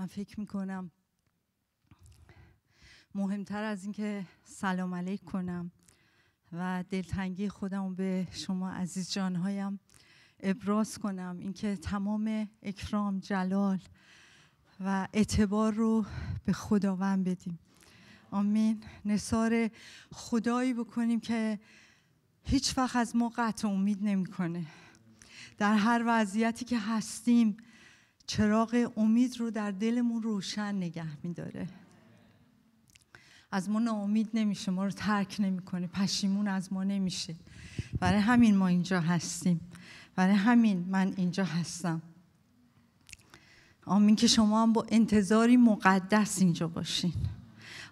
من فکر میکنم مهمتر از اینکه سلام علیک کنم و دلتنگی خودم به شما عزیز جانهایم ابراز کنم اینکه تمام اکرام جلال و اعتبار رو به خداوند بدیم آمین نصار خدایی بکنیم که هیچ وقت از ما قطع امید نمیکنه در هر وضعیتی که هستیم چراغ امید رو در دلمون روشن نگه میداره از ما ناامید نمیشه ما رو ترک نمیکنه پشیمون از ما نمیشه برای همین ما اینجا هستیم برای همین من اینجا هستم آمین که شما هم با انتظاری مقدس اینجا باشین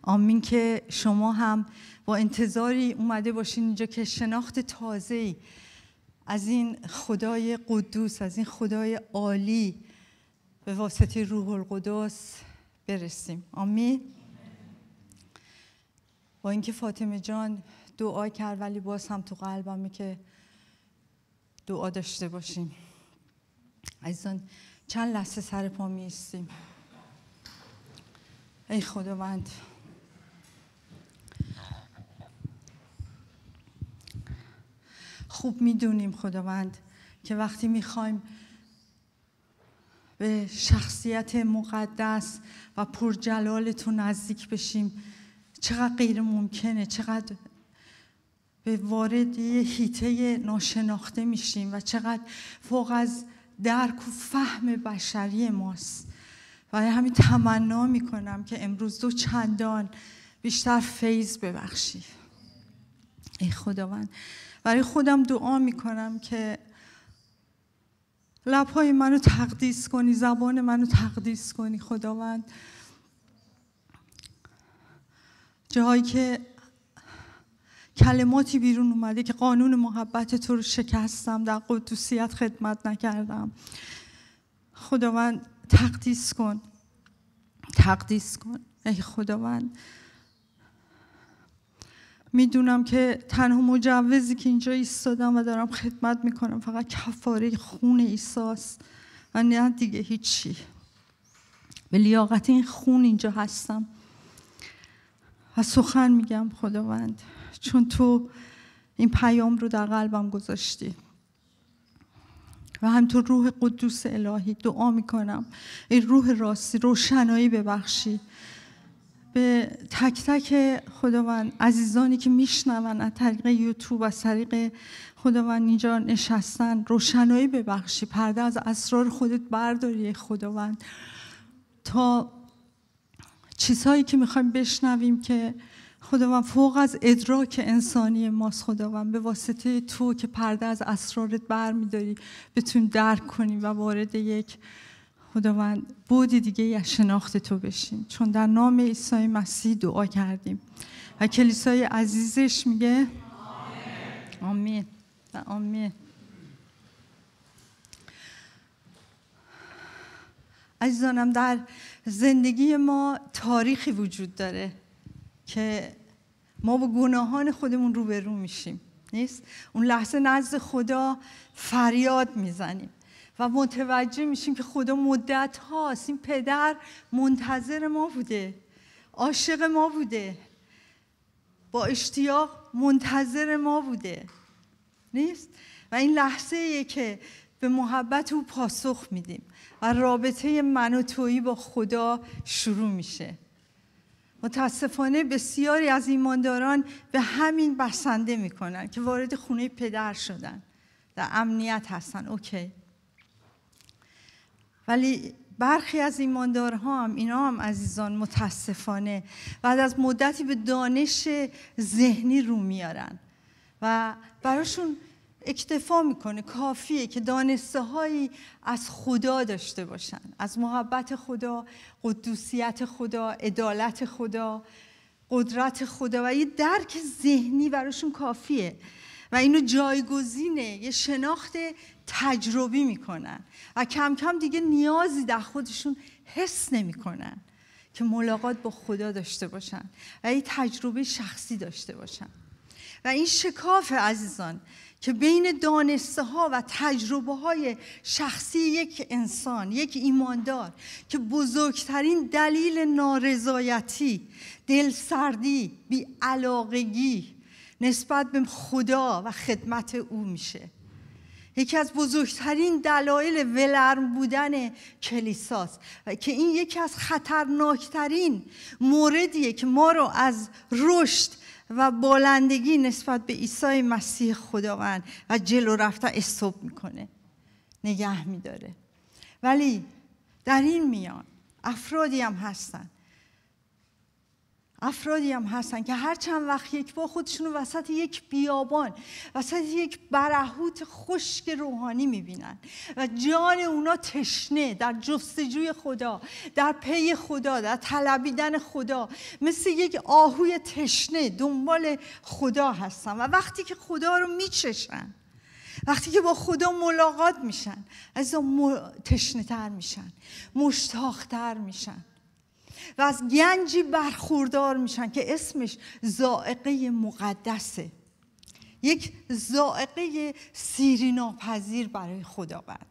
آمین که شما هم با انتظاری اومده باشین اینجا که شناخت تازه از این خدای قدوس از این خدای عالی به واسطه روح القدس برسیم آمین با اینکه فاطمه جان دعا کرد ولی باز هم تو قلبمه که دعا داشته باشیم عزیزان چند لحظه سر پا میستیم ای خداوند خوب میدونیم خداوند که وقتی میخوایم به شخصیت مقدس و پرجلالتون نزدیک بشیم چقدر غیر ممکنه چقدر به وارد یه هیته ناشناخته میشیم و چقدر فوق از درک و فهم بشری ماست و همین تمنا میکنم که امروز دو چندان بیشتر فیض ببخشی ای خداوند برای خودم دعا میکنم که لبهای منو تقدیس کنی زبان منو تقدیس کنی خداوند جایی که کلماتی بیرون اومده که قانون محبت تو رو شکستم در قدوسیت خدمت نکردم خداوند تقدیس کن تقدیس کن ای خداوند میدونم که تنها مجوزی که اینجا ایستادم و دارم خدمت میکنم فقط کفاره خون ایساس و نه دیگه هیچی به لیاقت این خون اینجا هستم و سخن میگم خداوند چون تو این پیام رو در قلبم گذاشتی و همطور روح قدوس الهی دعا میکنم این روح راستی روشنایی ببخشی به تک تک خداوند عزیزانی که میشنون از طریق یوتیوب از طریق خداوند اینجا نشستن روشنایی ببخشی پرده از اسرار خودت برداری خداوند تا چیزهایی که میخوایم بشنویم که خداوند فوق از ادراک انسانی ماست خداوند به واسطه تو که پرده از اسرارت برمیداری بتون درک کنیم و وارد یک خداوند بود دیگه از شناخت تو بشیم چون در نام عیسی مسیح دعا کردیم و کلیسای عزیزش میگه آمین آمین عزیزانم در زندگی ما تاریخی وجود داره که ما با گناهان خودمون روبرو میشیم نیست اون لحظه نزد خدا فریاد میزنیم و متوجه میشیم که خدا مدت هاست این پدر منتظر ما بوده عاشق ما بوده با اشتیاق منتظر ما بوده نیست و این لحظه که به محبت او پاسخ میدیم و رابطه من و تویی با خدا شروع میشه متاسفانه بسیاری از ایمانداران به همین بسنده میکنن که وارد خونه پدر شدن در امنیت هستن اوکی ولی برخی از ایماندارها هم اینا هم عزیزان متاسفانه بعد از مدتی به دانش ذهنی رو میارن و براشون اکتفا میکنه کافیه که دانسته هایی از خدا داشته باشن از محبت خدا قدوسیت خدا عدالت خدا قدرت خدا و یه درک ذهنی براشون کافیه و اینو جایگزینه یه شناخت تجربی میکنن و کم کم دیگه نیازی در خودشون حس نمیکنن که ملاقات با خدا داشته باشن و یه تجربه شخصی داشته باشن و این شکاف عزیزان که بین دانسته ها و تجربه های شخصی یک انسان یک ایماندار که بزرگترین دلیل نارضایتی دلسردی علاقگی نسبت به خدا و خدمت او میشه یکی از بزرگترین دلایل ولرم بودن کلیساست که این یکی از خطرناکترین موردیه که ما رو از رشد و بالندگی نسبت به عیسی مسیح خداوند و جلو رفته استوب میکنه نگه میداره ولی در این میان افرادی هم هستن افرادی هم هستن که هر چند وقت یک با خودشون رو وسط یک بیابان وسط یک برهوت خشک روحانی میبینن و جان اونا تشنه در جستجوی خدا در پی خدا در طلبیدن خدا مثل یک آهوی تشنه دنبال خدا هستن و وقتی که خدا رو میچشن وقتی که با خدا ملاقات میشن از تشنه تر میشن مشتاق تر میشن و از گنجی برخوردار میشن که اسمش زائقه مقدسه یک زائقه سیری ناپذیر برای خداوند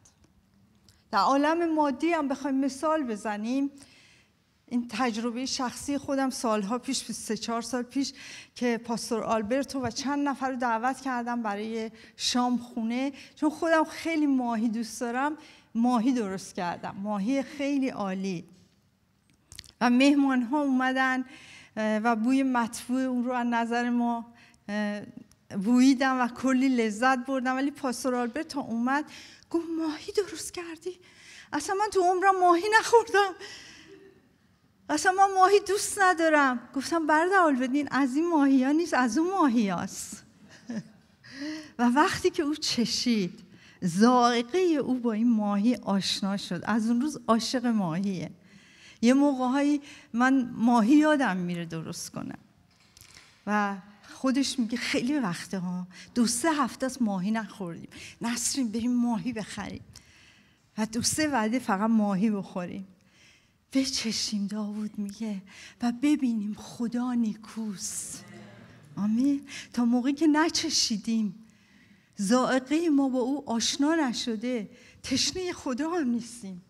در عالم مادی هم بخوایم مثال بزنیم این تجربه شخصی خودم سالها پیش سه چهار سال پیش که پاستور آلبرتو و چند نفر رو دعوت کردم برای شام خونه چون خودم خیلی ماهی دوست دارم ماهی درست کردم ماهی خیلی عالی و مهمان ها اومدن و بوی مطبوع اون رو از نظر ما بویدم و کلی لذت بردم ولی پاستور آلبرت تا اومد گفت ماهی درست کردی اصلا من تو عمرم ماهی نخوردم اصلا من ماهی دوست ندارم گفتم برادر آلبرت از این ماهی ها نیست از اون ماهی هاست. و وقتی که او چشید زائقه او با این ماهی آشنا شد از اون روز عاشق ماهیه یه هایی من ماهی یادم میره درست کنم و خودش میگه خیلی وقته ها دو سه هفته از ماهی نخوردیم نسرین بریم ماهی بخریم و دو سه وعده فقط ماهی بخوریم بچشیم داوود میگه و ببینیم خدا نیکوس؟ آمین تا موقعی که نچشیدیم زائقه ما با او آشنا نشده تشنه خدا هم نیستیم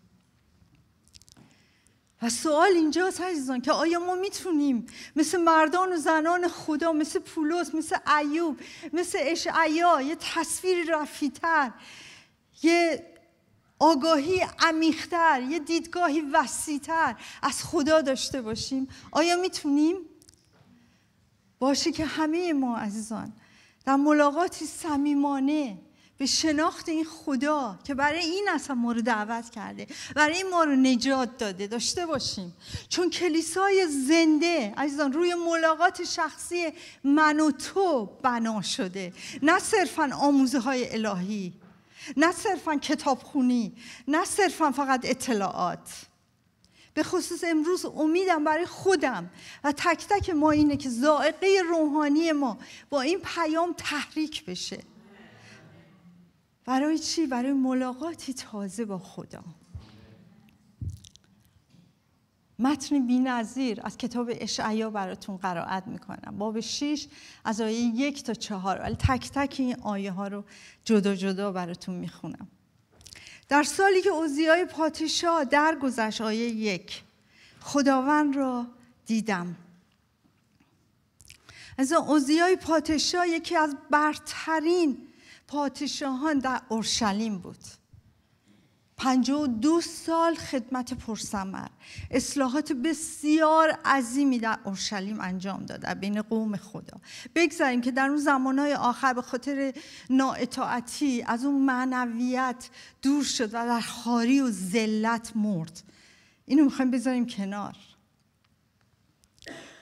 و سوال اینجاست عزیزان که آیا ما میتونیم مثل مردان و زنان خدا مثل پولس مثل ایوب مثل اشعیا یه تصویر رفیتر یه آگاهی عمیقتر یه دیدگاهی وسیعتر از خدا داشته باشیم آیا میتونیم باشه که همه ما عزیزان در ملاقاتی صمیمانه به شناخت این خدا که برای این اصلا ما رو دعوت کرده برای این ما رو نجات داده داشته باشیم چون کلیسای زنده عزیزان روی ملاقات شخصی من و تو بنا شده نه صرفا آموزه های الهی نه صرفا خونی نه صرفا فقط اطلاعات به خصوص امروز امیدم برای خودم و تک تک ما اینه که زائقه روحانی ما با این پیام تحریک بشه برای چی؟ برای ملاقاتی تازه با خدا متن بی از کتاب اشعیا براتون قرائت میکنم باب 6 از آیه یک تا چهار ولی تک تک این آیه ها رو جدا جدا براتون میخونم در سالی که اوزیای در گذشت آیه یک خداوند را دیدم از اوزیای پادشاه یکی از برترین پادشاهان در اورشلیم بود پنجه و دو سال خدمت پرسمر اصلاحات بسیار عظیمی در اورشلیم انجام داد بین قوم خدا بگذاریم که در اون زمانهای آخر به خاطر نااطاعتی از اون معنویت دور شد و در خاری و ذلت مرد اینو میخوایم بذاریم کنار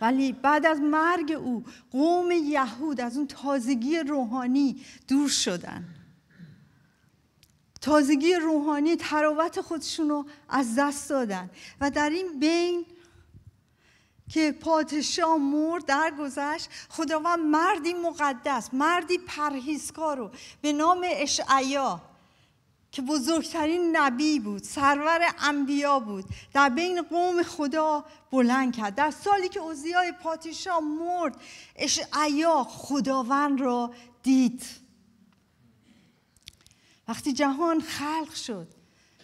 ولی بعد از مرگ او قوم یهود از اون تازگی روحانی دور شدن تازگی روحانی تراوت خودشون رو از دست دادن و در این بین که پادشاه مرد درگذشت خداوند مردی مقدس مردی پرهیزکار رو به نام اشعیا که بزرگترین نبی بود سرور انبیا بود در بین قوم خدا بلند کرد در سالی که اوزیای پادشاه مرد اشعیا خداوند را دید وقتی جهان خلق شد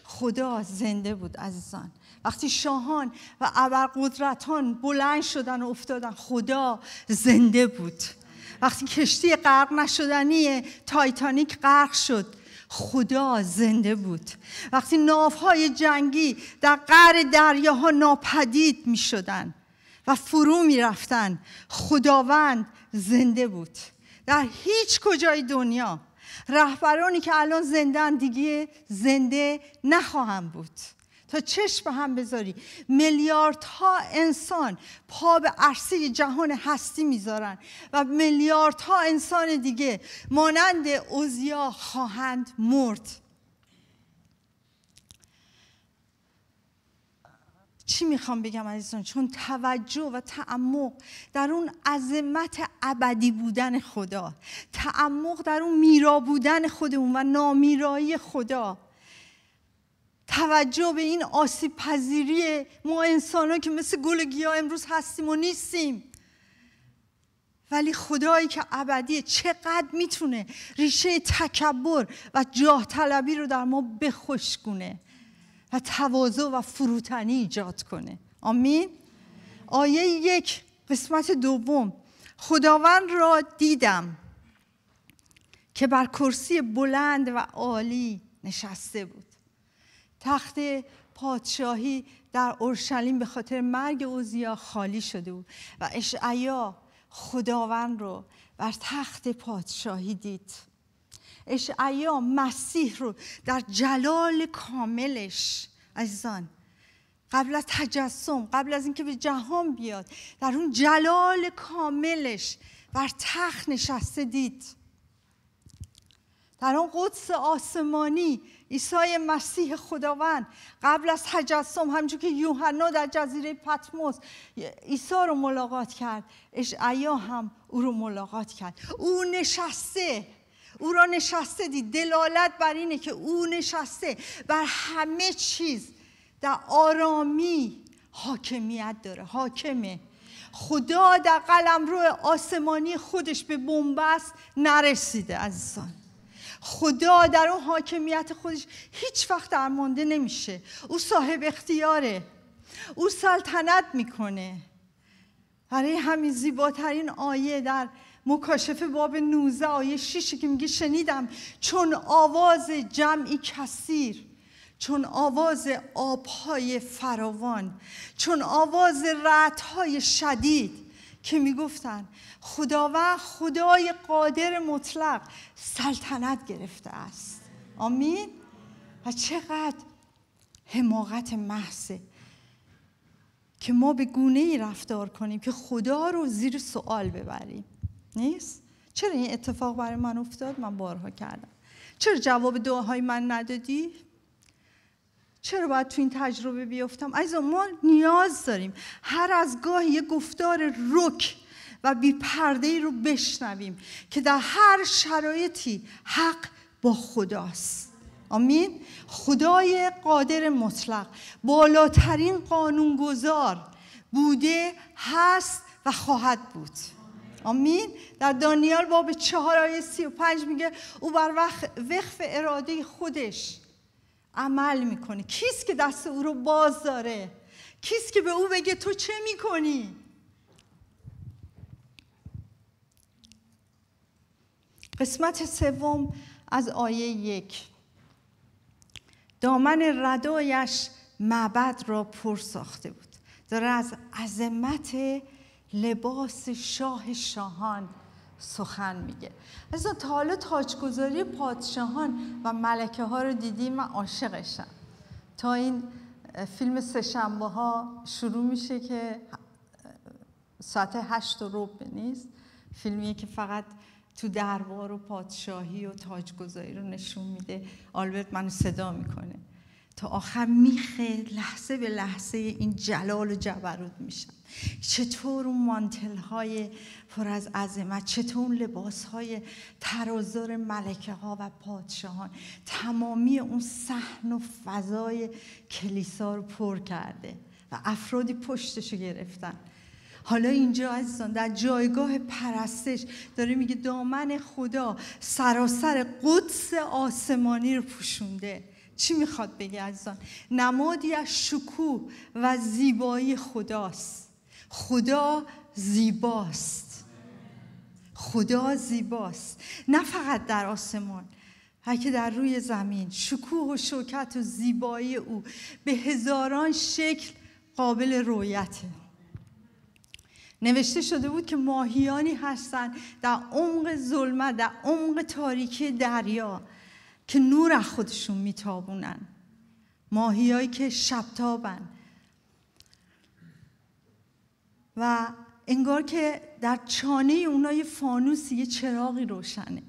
خدا زنده بود عزیزان وقتی شاهان و ابرقدرتان بلند شدن و افتادن خدا زنده بود وقتی کشتی غرق نشدنی تایتانیک غرق شد خدا زنده بود وقتی ناوهای جنگی در قر دریاها ناپدید می شدن و فرو می رفتن خداوند زنده بود در هیچ کجای دنیا رهبرانی که الان زندن دیگه زنده نخواهم بود تا چشم هم بذاری میلیاردها انسان پا به عرصه جهان هستی میذارن و میلیاردها انسان دیگه مانند اوزیا خواهند مرد چی میخوام بگم عزیزان چون توجه و تعمق در اون عظمت ابدی بودن خدا تعمق در اون میرا بودن خودمون و نامیرایی خدا توجه به این آسیب پذیری ما انسان ها که مثل گل گیاه امروز هستیم و نیستیم ولی خدایی که ابدیه چقدر میتونه ریشه تکبر و جاه طلبی رو در ما کنه و تواضع و فروتنی ایجاد کنه آمین آیه یک قسمت دوم خداوند را دیدم که بر کرسی بلند و عالی نشسته بود تخت پادشاهی در اورشلیم به خاطر مرگ اوزیا خالی شده بود و اشعیا خداوند رو بر تخت پادشاهی دید اشعیا مسیح رو در جلال کاملش عزیزان قبل از تجسم قبل از اینکه به جهان بیاد در اون جلال کاملش بر تخت نشسته دید در آن قدس آسمانی عیسی مسیح خداوند قبل از تجسم همچون که یوحنا در جزیره پتموس عیسی رو ملاقات کرد اشعیا هم او رو ملاقات کرد او نشسته او را نشسته دید دلالت بر اینه که او نشسته بر همه چیز در آرامی حاکمیت داره حاکمه خدا در قلم روی آسمانی خودش به بنبست نرسیده عزیزان خدا در اون حاکمیت خودش هیچ وقت درمانده نمیشه او صاحب اختیاره او سلطنت میکنه برای همین زیباترین آیه در مکاشفه باب 19 آیه 6 که میگه شنیدم چون آواز جمعی کثیر چون آواز آبهای فراوان چون آواز رعتهای شدید که میگفتن خداوند خدای قادر مطلق سلطنت گرفته است آمین و چقدر حماقت محضه که ما به گونه ای رفتار کنیم که خدا رو زیر سوال ببریم نیست چرا این اتفاق برای من افتاد من بارها کردم چرا جواب دعاهای من ندادی چرا باید تو این تجربه بیافتم عزیزم ما نیاز داریم هر از گاه یه گفتار رک و بی پرده ای رو بشنویم که در هر شرایطی حق با خداست آمین خدای قادر مطلق بالاترین قانونگذار بوده هست و خواهد بود آمین در دانیال باب چهار آیه سی و پنج میگه او بر وقف, وقف اراده خودش عمل میکنه کیست که دست او رو باز داره کیست که به او بگه تو چه میکنی قسمت سوم از آیه یک دامن ردایش معبد را پر ساخته بود داره از عظمت لباس شاه شاهان سخن میگه از تا تاجگذاری پادشاهان و ملکه ها رو دیدیم و عاشقشم تا این فیلم سهشنبه ها شروع میشه که ساعت هشت و روب نیست فیلمیه که فقط تو دربار و پادشاهی و تاجگذاری رو نشون میده آلبرت منو صدا میکنه تا آخر میخه لحظه به لحظه این جلال و جبروت میشن چطور اون مانتل های پر از عظمت چطور اون لباس های ترازر ملکه ها و پادشاهان تمامی اون صحن و فضای کلیسا رو پر کرده و افرادی پشتش رو گرفتن حالا اینجا عزیزان در جایگاه پرستش داره میگه دامن خدا سراسر قدس آسمانی رو پوشونده چی میخواد بگه عزیزان نمادی از شکوه و زیبایی خداست خدا زیباست خدا زیباست نه فقط در آسمان هرکه در روی زمین شکوه و شوکت و زیبایی او به هزاران شکل قابل رویته نوشته شده بود که ماهیانی هستند در عمق ظلمت در عمق تاریکی دریا که نور از خودشون میتابونن ماهیایی که شبتابن و انگار که در چانه اونا یه فانوس یه چراغی روشنه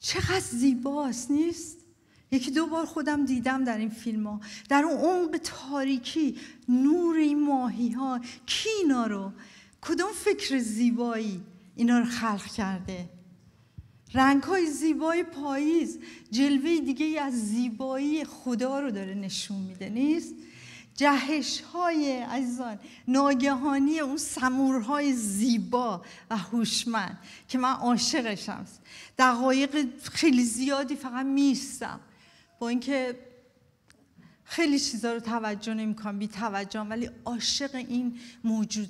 چقدر زیباست نیست یکی دو بار خودم دیدم در این فیلم ها در اون عمق تاریکی نور این ماهی ها کی اینا رو کدوم فکر زیبایی اینا رو خلق کرده رنگ های زیبای پاییز جلوه دیگه از زیبایی خدا رو داره نشون میده نیست جهش های عزیزان ناگهانی اون سمورهای زیبا و هوشمند که من عاشقشم دقایق خیلی زیادی فقط میستم با اینکه خیلی چیزا رو توجه نمیکنم بی توجه ولی عاشق این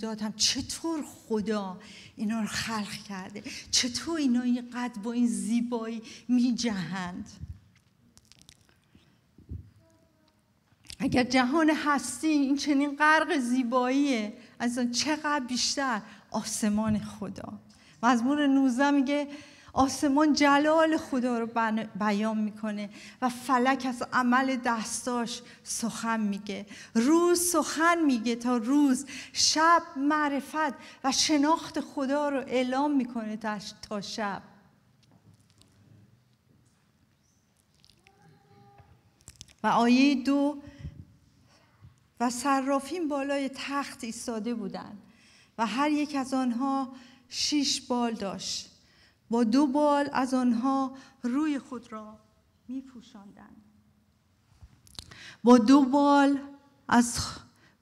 هم. چطور خدا اینا رو خلق کرده چطور اینا اینقدر با این زیبایی میجهند اگر جهان هستی این چنین غرق زیباییه از چقدر بیشتر آسمان خدا مزمور 19 میگه آسمان جلال خدا رو بیان میکنه و فلک از عمل دستاش سخن میگه روز سخن میگه تا روز شب معرفت و شناخت خدا رو اعلام میکنه تا شب و آیه دو و صرافین بالای تخت ایستاده بودند و هر یک از آنها شیش بال داشت با دو بال از آنها روی خود را می پوشندن. با دو بال از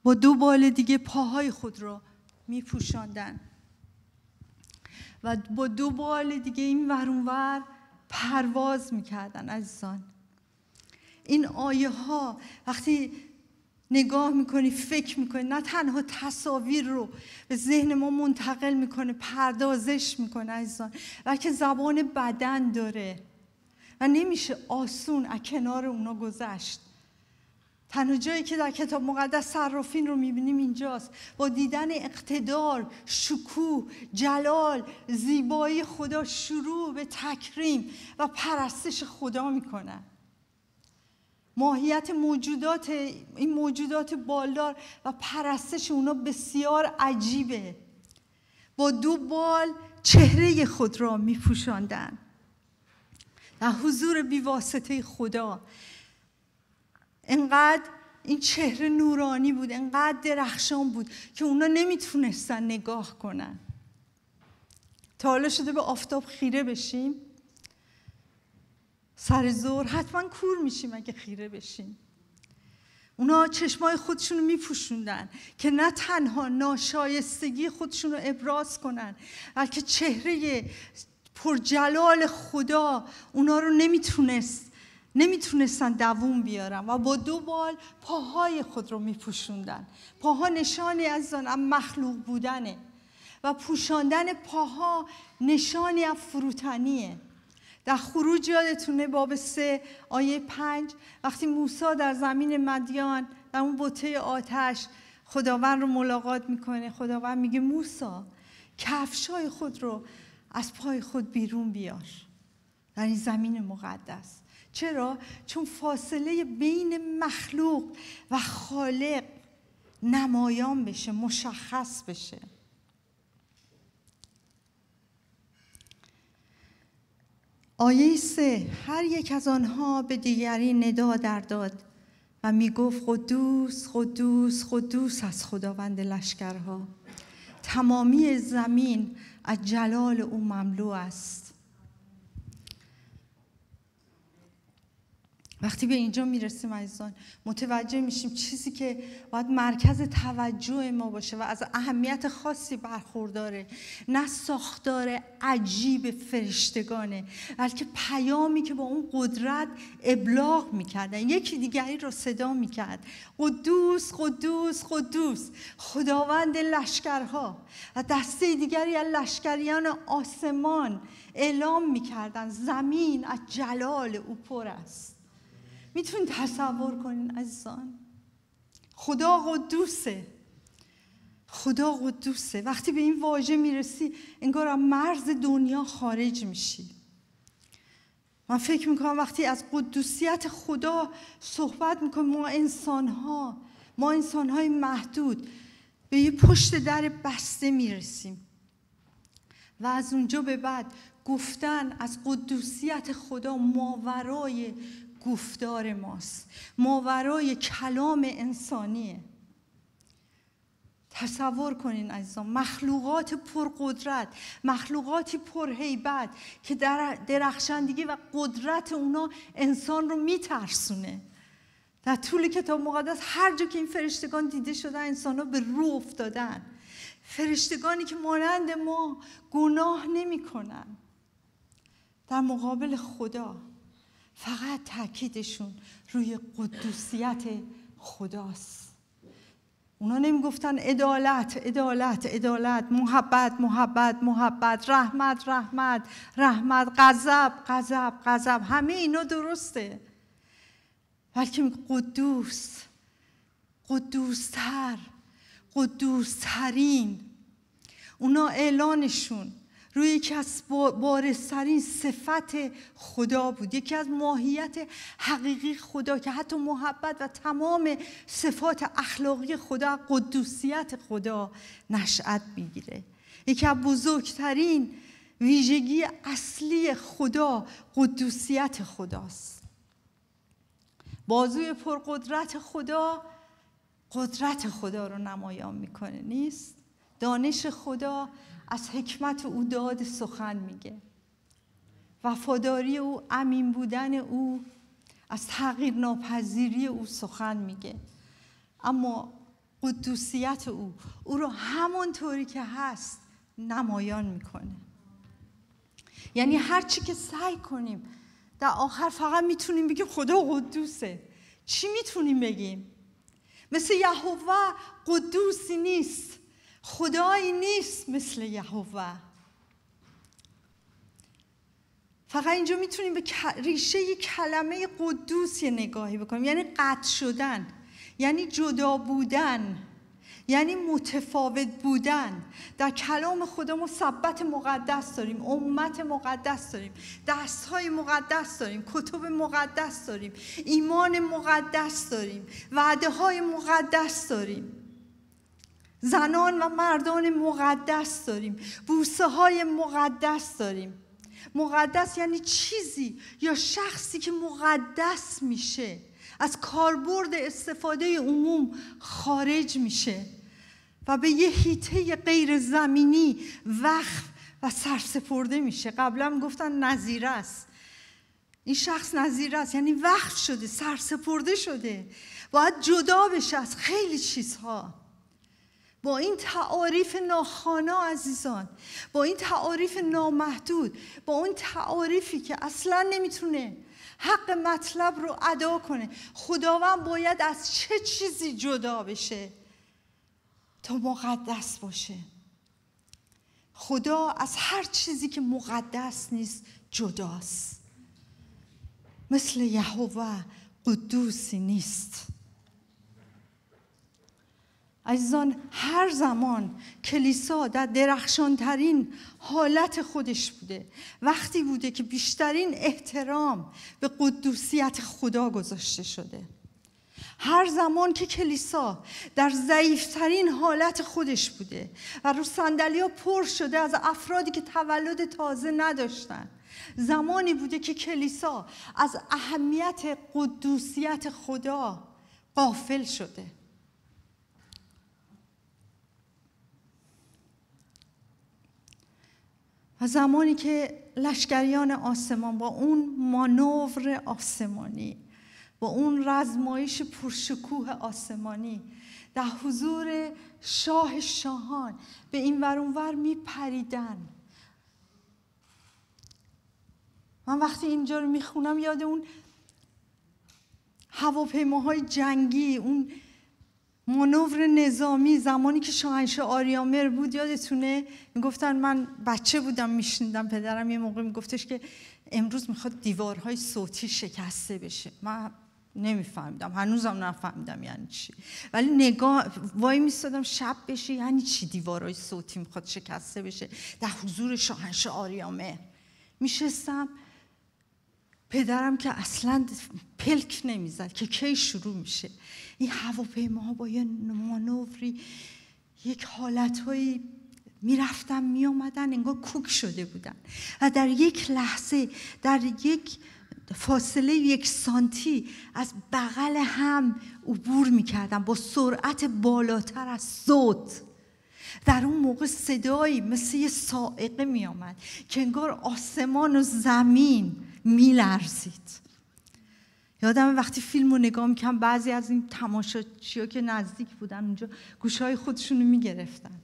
با دو بال دیگه پاهای خود را می پوشندن. و با دو بال دیگه این ورونور پرواز میکردن عزیزان این آیه ها وقتی نگاه میکنی فکر میکنی نه تنها تصاویر رو به ذهن ما منتقل میکنه پردازش میکنه عزیزان بلکه زبان بدن داره و نمیشه آسون از کنار اونا گذشت تنها جایی که در کتاب مقدس صرافین رو میبینیم اینجاست با دیدن اقتدار شکوه جلال زیبایی خدا شروع به تکریم و پرستش خدا میکنن ماهیت موجودات این موجودات بالدار و پرستش اونا بسیار عجیبه با دو بال چهره خود را می در حضور بیواسطه خدا انقدر این چهره نورانی بود انقدر درخشان بود که اونا نمیتونستن نگاه کنن تا حالا شده به آفتاب خیره بشیم سر زور حتما کور میشیم اگه خیره بشیم اونا چشمای خودشون رو میپوشوندن که نه تنها ناشایستگی خودشون رو ابراز کنن بلکه چهره پرجلال خدا اونا رو نمیتونست نمیتونستن دووم بیارن و با دو بال پاهای خود رو میپوشوندن پاها نشانی از آن مخلوق بودنه و پوشاندن پاها نشانی از فروتنیه در خروج یادتونه باب سه آیه پنج وقتی موسا در زمین مدیان در اون بطه آتش خداوند رو ملاقات میکنه خداوند میگه موسی کفشای خود رو از پای خود بیرون بیار در این زمین مقدس چرا؟ چون فاصله بین مخلوق و خالق نمایان بشه مشخص بشه آیه سه هر یک از آنها به دیگری ندا در داد و می گفت خدوس خدوس خدوس از خداوند لشکرها تمامی زمین از جلال او مملو است وقتی به اینجا میرسیم عزیزان متوجه میشیم چیزی که باید مرکز توجه ما باشه و از اهمیت خاصی برخورداره نه ساختار عجیب فرشتگانه بلکه پیامی که با اون قدرت ابلاغ میکردن یکی دیگری را صدا میکرد قدوس قدوس قدوس خداوند لشکرها و دسته دیگری از لشکریان آسمان اعلام میکردن زمین از جلال او پر است میتونید تصور کنین عزیزان خدا قدوسه خدا قدوسه وقتی به این واژه میرسی انگار از مرز دنیا خارج میشی من فکر میکنم وقتی از قدوسیت خدا صحبت میکنم ما انسانها ما انسانهای محدود به یه پشت در بسته میرسیم و از اونجا به بعد گفتن از قدوسیت خدا ماورای گفتار ماست ماورای کلام انسانیه تصور کنین عزیزان مخلوقات پرقدرت مخلوقاتی پرهیبت که در درخشندگی و قدرت اونا انسان رو میترسونه در طول کتاب مقدس هر جا که این فرشتگان دیده شدن انسان ها به رو افتادن فرشتگانی که مانند ما گناه نمی کنن. در مقابل خدا فقط تاکیدشون روی قدوسیت خداست اونا گفتن عدالت عدالت عدالت محبت محبت محبت رحمت رحمت رحمت غضب غضب غضب همه اینا درسته بلکه قدوس قدوستر قدوسترین اونا اعلانشون روی یکی از بارسترین صفت خدا بود یکی از ماهیت حقیقی خدا که حتی محبت و تمام صفات اخلاقی خدا قدوسیت خدا نشعت میگیره یکی از بزرگترین ویژگی اصلی خدا قدوسیت خداست بازوی پرقدرت خدا قدرت خدا رو نمایان میکنه نیست دانش خدا از حکمت او داد سخن میگه وفاداری او امین بودن او از تغییر ناپذیری او سخن میگه اما قدوسیت او او رو همون طوری که هست نمایان میکنه یعنی هر چی که سعی کنیم در آخر فقط میتونیم بگیم خدا قدوسه چی میتونیم بگیم مثل یهوه قدوسی نیست خدایی نیست مثل یهوه فقط اینجا میتونیم به ریشه کلمه قدوس نگاهی بکنیم یعنی قطع شدن یعنی جدا بودن یعنی متفاوت بودن در کلام خدا ما ثبت مقدس داریم امت مقدس داریم دست های مقدس داریم کتب مقدس داریم ایمان مقدس داریم وعده های مقدس داریم زنان و مردان مقدس داریم بوسه های مقدس داریم مقدس یعنی چیزی یا شخصی که مقدس میشه از کاربرد استفاده عموم خارج میشه و به یه هیته غیر زمینی وقف و سرسپرده میشه قبلا گفتن نظیر است این شخص نظیر است یعنی وقف شده سرسپرده شده باید جدا بشه از خیلی چیزها با این تعاریف ناخانا عزیزان با این تعاریف نامحدود با اون تعاریفی که اصلا نمیتونه حق مطلب رو ادا کنه خداوند باید از چه چیزی جدا بشه تا مقدس باشه خدا از هر چیزی که مقدس نیست جداست مثل یهوه قدوسی نیست عزیزان هر زمان کلیسا در درخشانترین حالت خودش بوده وقتی بوده که بیشترین احترام به قدوسیت خدا گذاشته شده هر زمان که کلیسا در ضعیفترین حالت خودش بوده و رو ها پر شده از افرادی که تولد تازه نداشتن زمانی بوده که کلیسا از اهمیت قدوسیت خدا قافل شده و زمانی که لشکریان آسمان با اون مانور آسمانی با اون رزمایش پرشکوه آسمانی در حضور شاه شاهان به این ورونور می پریدن من وقتی اینجا رو میخونم یاد اون هواپیماهای جنگی اون منور نظامی زمانی که شاهنشاه آریامر بود یادتونه میگفتن من بچه بودم میشنیدم پدرم یه موقع میگفتش که امروز میخواد دیوارهای صوتی شکسته بشه من نمیفهمیدم هنوزم نفهمیدم یعنی چی ولی نگاه وای میستادم شب بشه یعنی چی دیوارهای صوتی میخواد شکسته بشه در حضور شاهنشاه آریامر میشستم پدرم که اصلا پلک نمیزد که کی شروع میشه این هواپیماها با یه مانوری یک حالتهایی میرفتن میآمدن انگار کوک شده بودن و در یک لحظه در یک فاصله یک سانتی از بغل هم عبور میکردن با سرعت بالاتر از صوت در اون موقع صدایی مثل یه سائقه می که انگار آسمان و زمین میلرزید یادم وقتی فیلم رو نگاه میکنم بعضی از این تماشاچی که نزدیک بودن اونجا گوشهای خودشون رو میگرفتن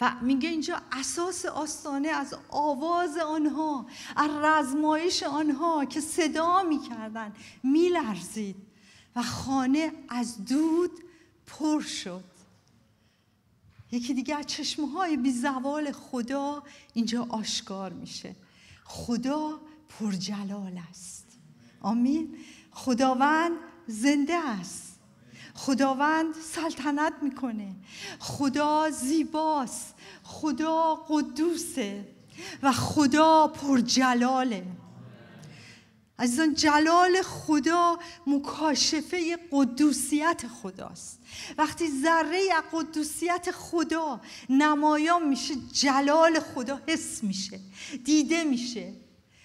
و میگه اینجا اساس آستانه از آواز آنها از رزمایش آنها که صدا میکردن میلرزید و خانه از دود پر شد یکی دیگه از چشمه های بیزوال خدا اینجا آشکار میشه خدا پرجلال است آمین خداوند زنده است خداوند سلطنت میکنه خدا زیباست خدا قدوسه و خدا پرجلاله عزیزان جلال خدا مکاشفه قدوسیت خداست وقتی ذره قدوسیت خدا نمایان میشه جلال خدا حس میشه دیده میشه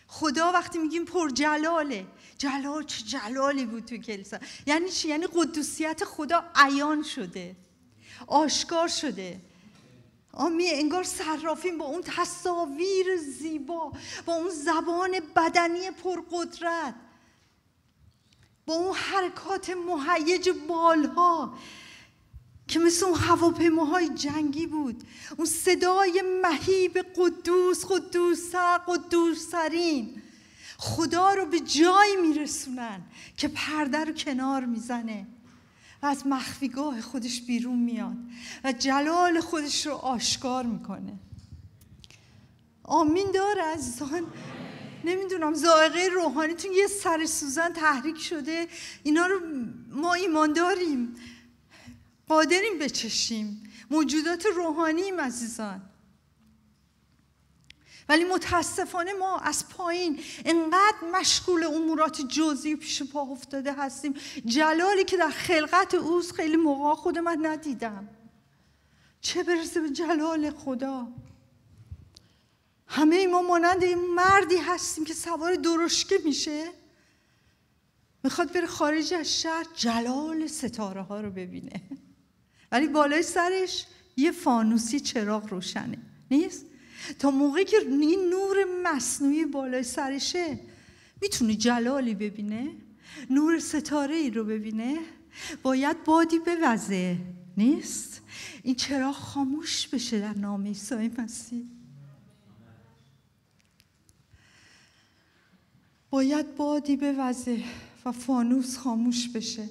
خدا وقتی میگیم پرجلاله جلال چه جلالی بود تو کلیسا یعنی چی یعنی قدوسیت خدا عیان شده آشکار شده آمی انگار صرافین با اون تصاویر زیبا با اون زبان بدنی پرقدرت با اون حرکات مهیج بالها که مثل اون هواپیماهای جنگی بود اون صدای مهیب قدوس قدوس قدوسرین خدا رو به جایی میرسونن که پرده رو کنار میزنه و از مخفیگاه خودش بیرون میاد و جلال خودش رو آشکار میکنه آمین داره عزیزان نمیدونم زائقه روحانیتون یه سر سوزن تحریک شده اینا رو ما ایمان داریم قادریم بچشیم موجودات روحانیم عزیزان ولی متاسفانه ما از پایین انقدر مشغول امورات جزئی پیش پا افتاده هستیم جلالی که در خلقت اوز خیلی موقع خود ندیدم چه برسه به جلال خدا همه ما مانند این مردی هستیم که سوار درشکه میشه میخواد بره خارج از شهر جلال ستاره ها رو ببینه ولی بالای سرش یه فانوسی چراغ روشنه نیست تا موقعی که این نور مصنوعی بالای سرشه میتونه جلالی ببینه نور ستاره ای رو ببینه باید بادی بوزه نیست این چرا خاموش بشه در نام عیسی مسیح باید بادی بوزه و فانوس خاموش بشه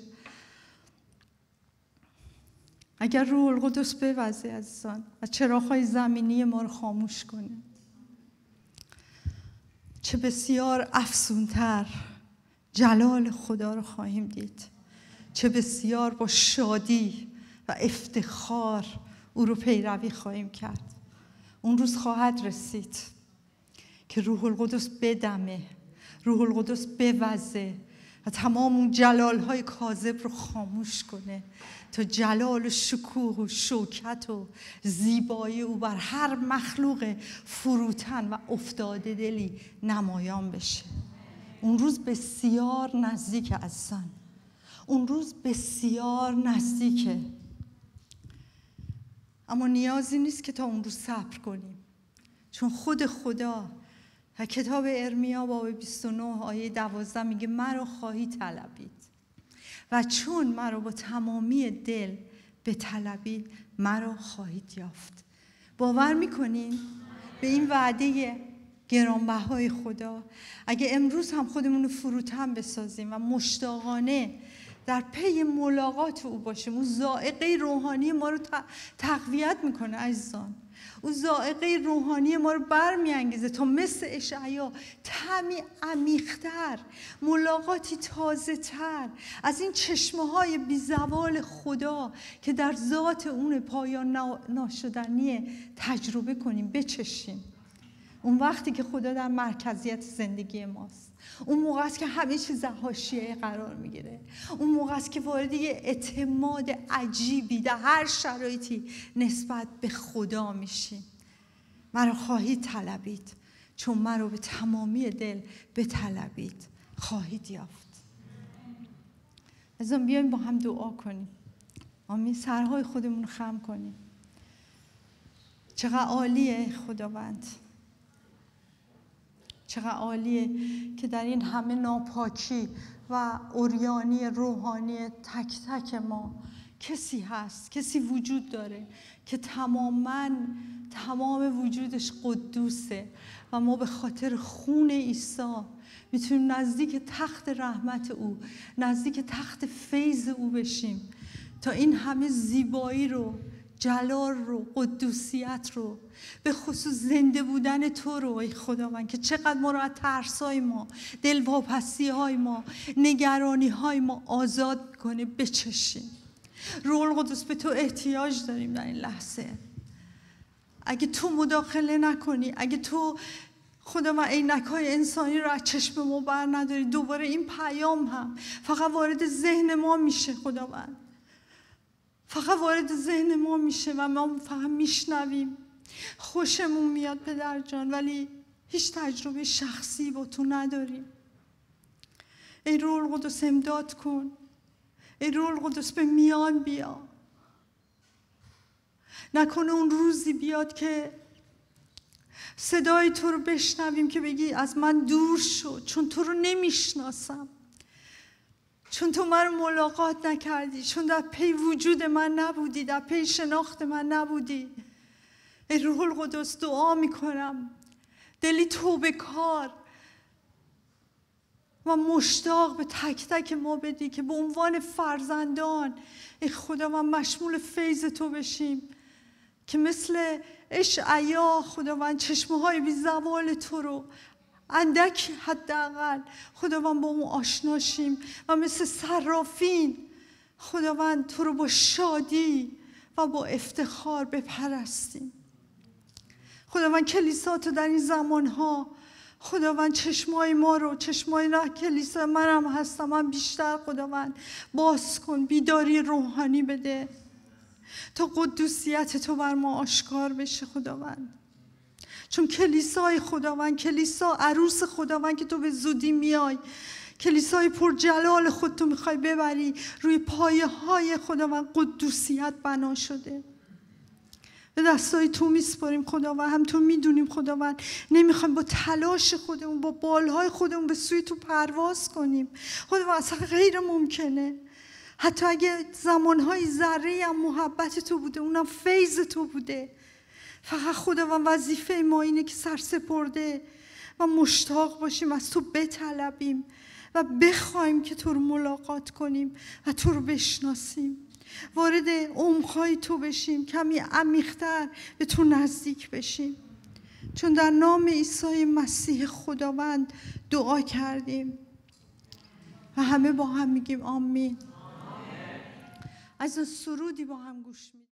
اگر روح القدس بوزه عزیزان و چراغهای زمینی ما رو خاموش کنه چه بسیار افسونتر جلال خدا رو خواهیم دید چه بسیار با شادی و افتخار او رو پیروی خواهیم کرد اون روز خواهد رسید که روح القدس بدمه روح القدس بوزه و تمام اون جلال های کاذب رو خاموش کنه تا جلال و شکوه و شوکت و زیبایی او بر هر مخلوق فروتن و افتاده دلی نمایان بشه اون روز بسیار نزدیک هستن اون روز بسیار نزدیکه اما نیازی نیست که تا اون روز صبر کنیم چون خود خدا و کتاب ارمیا باب 29 آیه 12 میگه مرا خواهی طلبید و چون مرا با تمامی دل به بطلبید مرا خواهید یافت باور میکنین به این وعده گرانبهای خدا اگه امروز هم خودمون رو فروتن بسازیم و مشتاقانه در پی ملاقات او باشیم او زائقه روحانی ما رو تقویت میکنه عزیزان او زائقه روحانی ما رو برمیانگیزه تا مثل اشعیا تمی عمیقتر ملاقاتی تازه تر از این چشمه های بیزوال خدا که در ذات اون پایان ناشدنیه تجربه کنیم بچشیم اون وقتی که خدا در مرکزیت زندگی ماست اون موقع است که همه چیز حاشیه قرار میگیره اون موقع است که وارد یه اعتماد عجیبی در هر شرایطی نسبت به خدا میشیم مرا خواهید طلبید چون مرا به تمامی دل به طلبید خواهید یافت از بیایم با هم دعا کنیم آمین سرهای خودمون خم کنیم چقدر عالیه خداوند چقدر عالیه که در این همه ناپاکی و اوریانی روحانی تک تک ما کسی هست کسی وجود داره که تماما تمام وجودش قدوسه و ما به خاطر خون عیسی میتونیم نزدیک تخت رحمت او نزدیک تخت فیض او بشیم تا این همه زیبایی رو جلال رو قدوسیت رو به خصوص زنده بودن تو رو ای خداوند که چقدر ما رو از ترس های ما دل های ما نگرانی های ما آزاد کنه بچشیم روح قدوس به تو احتیاج داریم در این لحظه اگه تو مداخله نکنی اگه تو خدا من عینک های انسانی رو از چشم ما بر نداری دوباره این پیام هم فقط وارد ذهن ما میشه خداوند فقط وارد ذهن ما میشه و ما فقط میشنویم خوشمون میاد پدر جان ولی هیچ تجربه شخصی با تو نداریم ای رول قدس امداد کن ای رول قدس به میان بیا نکنه اون روزی بیاد که صدای تو رو بشنویم که بگی از من دور شد چون تو رو نمیشناسم چون تو من ملاقات نکردی چون در پی وجود من نبودی در پی شناخت من نبودی ای روح القدس دعا میکنم دلی توبه کار و مشتاق به تک تک ما بدی که به عنوان فرزندان ای خدا و مشمول فیض تو بشیم که مثل اشعیا خداوند چشمه های بی زوال تو رو اندک حداقل خداوند با او آشناشیم و مثل صرافین خداوند تو رو با شادی و با افتخار بپرستیم خداوند تو در این زمانها خداوند چشمای ما رو چشمای نه کلیسا منم هستم من بیشتر خداوند باز کن بیداری روحانی بده تا قدوسیت تو بر ما آشکار بشه خداوند چون کلیسای خداوند کلیسا عروس خداوند که تو به زودی میای کلیسای پر جلال خود تو میخوای ببری روی پایه های خداوند قدوسیت بنا شده به دستای تو میسپاریم خداوند هم تو میدونیم خداوند نمیخوایم با تلاش خودمون با بالهای خودمون به سوی تو پرواز کنیم خداوند اصلا غیر ممکنه حتی اگه زمانهای ذره هم محبت تو بوده اونم فیض تو بوده فقط خداوند وظیفه ما اینه که سرسپرده و مشتاق باشیم از تو بطلبیم و بخوایم که تو رو ملاقات کنیم و تو رو بشناسیم وارد عمقهای تو بشیم کمی عمیقتر به تو نزدیک بشیم چون در نام عیسی مسیح خداوند دعا کردیم و همه با هم میگیم آمین از اون سرودی با هم گوش میدیم